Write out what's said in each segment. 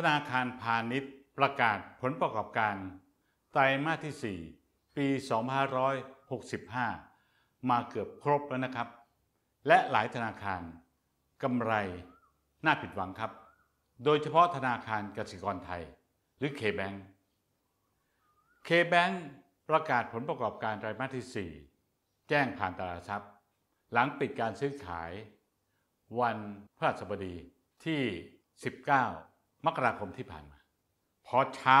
ธนาคารพาณิชย์ประกาศผลประกอบการไตรมาสที่ 4 ปี 2565 มาเกือบครบแล้วนะครับ และหลายธนาคารกำไรน่าผิดหวังครับ โดยเฉพาะธนาคารกสิกรไทยหรือ K-Bank K-Bank ประกาศผลประกอบการไตรมาสที่ 4 แจ้งผ่านตลาดทรัพย์ หลังปิดการซื้อขาย วันพฤหัสบดีที่ 19มกราคมที่ผ่านมา พอเช้า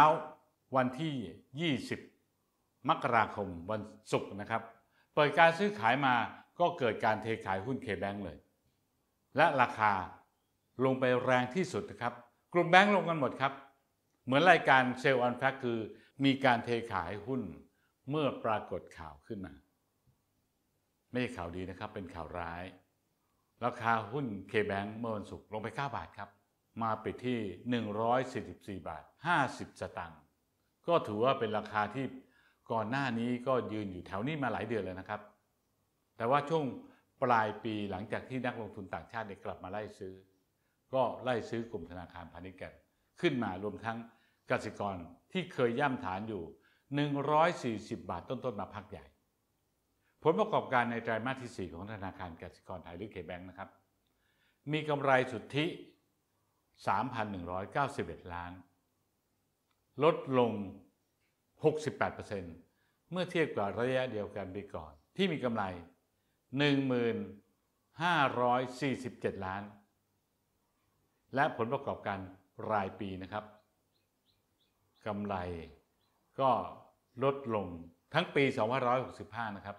วันที่ 20 มกราคมวันศุกร์นะครับ เปิดการซื้อขายมาก็เกิดการเทขายหุ้นเคแบงเลย และราคาลงไปแรงที่สุดนะครับกลุ่มแบงค์ลงกันหมดครับเหมือนรายการเซลล์ออนแฟกคือมีการเทขายหุ้นเมื่อปรากฏข่าวขึ้นมาไม่ใช่ข่าวดีนะครับเป็นข่าวร้าย ราคาหุ้นเคแบงค์เมื่อวันศุกร์ลงไป 9 บาทครับมาปิดที่ 144 บาท 50 สตางค์ก็ถือว่าเป็นราคาที่ก่อนหน้านี้ก็ยืนอยู่แถวนี้มาหลายเดือนแล้วนะครับ แต่ว่าช่วงปลายปีหลังจากที่นักลงทุนต่างชาติกลับมาไล่ซื้อ ก็ไล่ซื้อกลุ่มธนาคารพาณิชย์กัน ขึ้นมารวมทั้งกสิกรที่เคยย่ำฐานอยู่ 140 บาทต้น ๆ มาพักใหญ่ ผลประกอบการในไตรมาสที่ 4 ของธนาคารกสิกรไทยหรือเคแบงค์นะครับ มีกำไรสุทธิ3,191 ล้าน ลดลง 68%เมื่อเทียบกับระยะเดียวกันปีก่อน ที่มีกำไร 1,547 ล้าน และผลประกอบการรายปีนะครับกำไรก็ลดลงทั้งปี 2565 นะครับ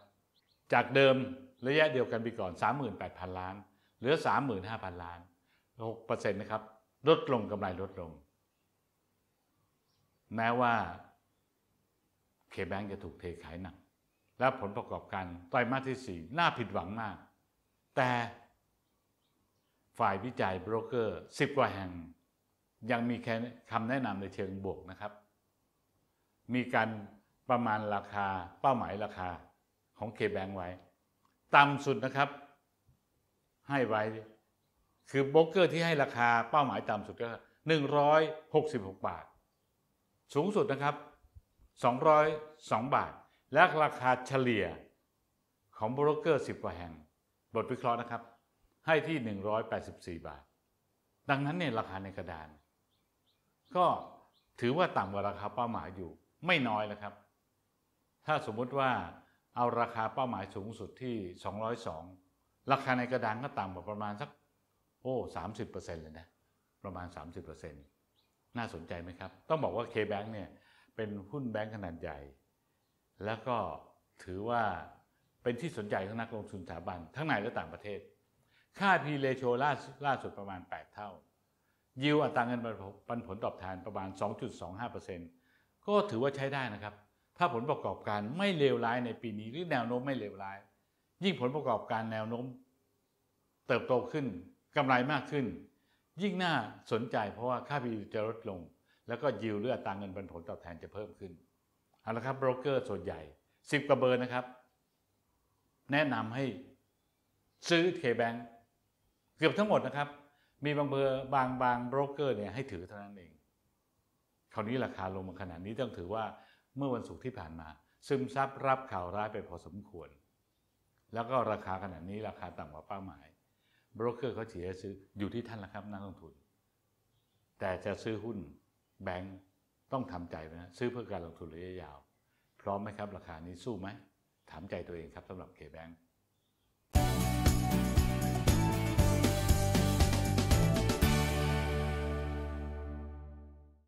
จากเดิมระยะเดียวกันปีก่อน 38,000 ล้านเหลือ 35,000 ล้าน6%นะครับลดลงกำไรลดลง แม้ว่า เคแบงจะถูกเทขายหนัก และผลประกอบการไตรมาสที่4น่าผิดหวังมาก แต่ ฝ่ายวิจัยบรกเกอร์10กว่าแห่ง ยังมีคำแนะนำในเชิงบวกนะครับ มีการประมาณราคาเป้าหมายราคาของเคแบงไว้ ต่ำสุดนะครับ ให้ไว้คือโบรกเกอร์ที่ให้ราคาเป้าหมายต่ำสุดก็ 166 บาทสูงสุดนะครับ 202บาท และราคาเฉลี่ยของโบรกเกอร์ 10กว่าแห่ง บทวิเคราะห์นะครับให้ที่ 184 บาท ดังนั้นเนี่ยราคาในกระดาน ก็ถือว่าต่ำกว่าราคาเป้าหมายอยู่ไม่น้อยนะครับถ้าสมมติว่าเอาราคาเป้าหมายสูงสุดที่ 202ราคาในกระดานก็ต่ำกว่าประมาณสักโอ้สามสิบเปอร์เซ็นต์เลยนะ ประมาณสามสิบเปอร์เซ็นต์น่าสนใจไหมครับ ต้องบอกว่า K-Bank เนี่ยเป็นหุ้นแบงค์ขนาดใหญ่ แล้วก็ถือว่าเป็นที่สนใจของนักลงทุนสถาบันทั้งในและต่างประเทศ ค่า P ratio ล่าล่าสุดประมาณ 8 เท่า ยิวอัตราเงินปันผลตอบแทนประมาณ 2.25%ก็ถือว่าใช้ได้นะครับ ถ้าผลประกอบการไม่เลวร้ายในปีนี้หรือแนวโน้มไม่เลวร้าย ยิ่งผลประกอบการแนวโน้มเติบโตขึ้นกำไรมากขึ้น ยิ่งน่าสนใจเพราะว่าค่าิลจะลดลง แล้วก็ยิวเลือดตราเงินปันผลตอบแทนจะเพิ่มขึ้นเอาละครับโบรกเกอร์ส่วนใหญ่ 10กว่าเบอร์นะครับ แนะนำให้ซื้อเคแบงเกือบทั้งหมดนะครับ มีบางเบอร์บางบางโบรกเกอร์เนี่ยให้ถือเท่านั้นเอง คราวนี้ราคาลงมาขนาดนี้ ต้องถือว่าเมื่อวันศุกร์ที่ผ่านมา ซึมซับรับข่าวร้ายไปพอสมควร แล้วก็ราคาขนาดนี้ราคาต่ำกว่าเป้าหมายบรกเกอร์เขาเสียซื้ออยู่ที่ท่านละครับ นักลงทุน แต่จะซื้อหุ้นแบงก์ต้องทำใจนะซื้อเพื่อการลงทุนระยะยาว พร้อมไหมครับ ราคานี้สู้ไหมถามใจตัวเองครับสำหรับเคแบงก์